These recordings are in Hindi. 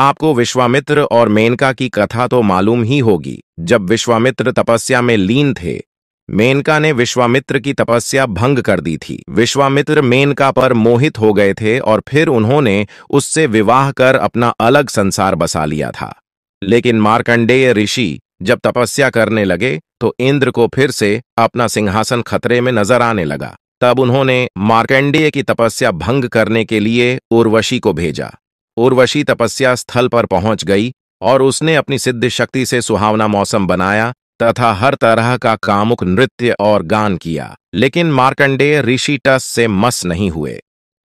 आपको विश्वामित्र और मेनका की कथा तो मालूम ही होगी जब विश्वामित्र तपस्या में लीन थे मेनका ने विश्वामित्र की तपस्या भंग कर दी थी विश्वामित्र मेनका पर मोहित हो गए थे और फिर उन्होंने उससे विवाह कर अपना अलग संसार बसा लिया था लेकिन मार्कंडेय ऋषि जब तपस्या करने लगे तो इंद्र को फिर से अपना सिंहासन खतरे में नजर आने लगा तब उन्होंने मार्कंडेय की तपस्या भंग करने के लिए उर्वशी को भेजा उर्वशी तपस्या स्थल पर पहुंच गई और उसने अपनी सिद्ध शक्ति से सुहावना मौसम बनाया तथा हर तरह का कामुक नृत्य और गान किया लेकिन मार्कंडेय ऋषि टस से मस नहीं हुए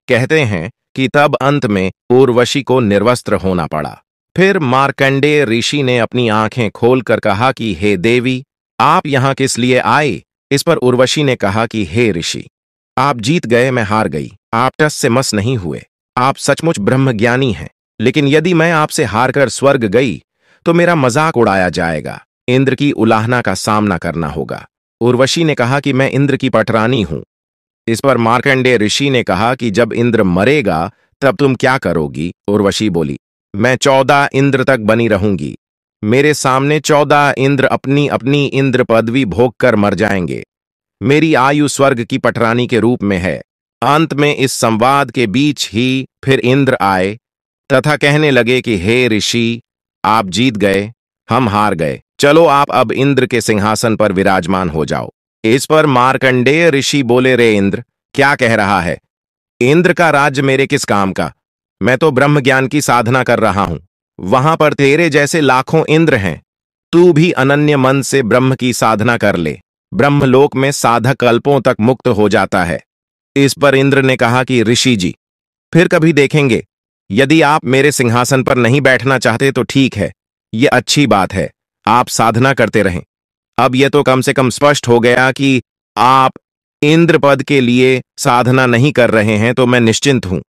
कहते हैं कि तब अंत में उर्वशी को निर्वस्त्र होना पड़ा फिर मार्कंडेय ऋषि ने अपनी आंखें खोलकर कहा कि हे देवी आप यहां किस लिए आए इस पर उर्वशी ने कहा कि हे ऋषि आप जीत गए मैं हार गई आप टस से मस नहीं हुए आप सचमुच ब्रह्मज्ञानी हैं लेकिन यदि मैं आपसे हारकर स्वर्ग गई तो मेरा मजाक उड़ाया जाएगा इंद्र की उलाहना का सामना करना होगा उर्वशी ने कहा कि मैं इंद्र की पटरानी हूं इस पर मार्कंडे ऋषि ने कहा कि जब इंद्र मरेगा तब तुम क्या करोगी उर्वशी बोली मैं चौदह इंद्र तक बनी रहूंगी मेरे सामने चौदह इंद्र अपनी अपनी इंद्र पदवी भोग कर मर जाएंगे मेरी आयु स्वर्ग की पटरानी के रूप में है अंत में इस संवाद के बीच ही फिर इंद्र आए तथा कहने लगे कि हे ऋषि आप जीत गए हम हार गए चलो आप अब इंद्र के सिंहासन पर विराजमान हो जाओ इस पर मार्कंडेय ऋषि बोले रे इंद्र क्या कह रहा है इंद्र का राज्य मेरे किस काम का मैं तो ब्रह्म ज्ञान की साधना कर रहा हूं वहां पर तेरे जैसे लाखों इंद्र हैं तू भी अनन्य मन से ब्रह्म की साधना कर ले ब्रह्मलोक में साधक अल्पों तक मुक्त हो जाता है इस पर इंद्र ने कहा कि ऋषि जी फिर कभी देखेंगे यदि आप मेरे सिंहासन पर नहीं बैठना चाहते तो ठीक है ये अच्छी बात है आप साधना करते रहें अब यह तो कम से कम स्पष्ट हो गया कि आप इंद्रपद के लिए साधना नहीं कर रहे हैं तो मैं निश्चिंत हूं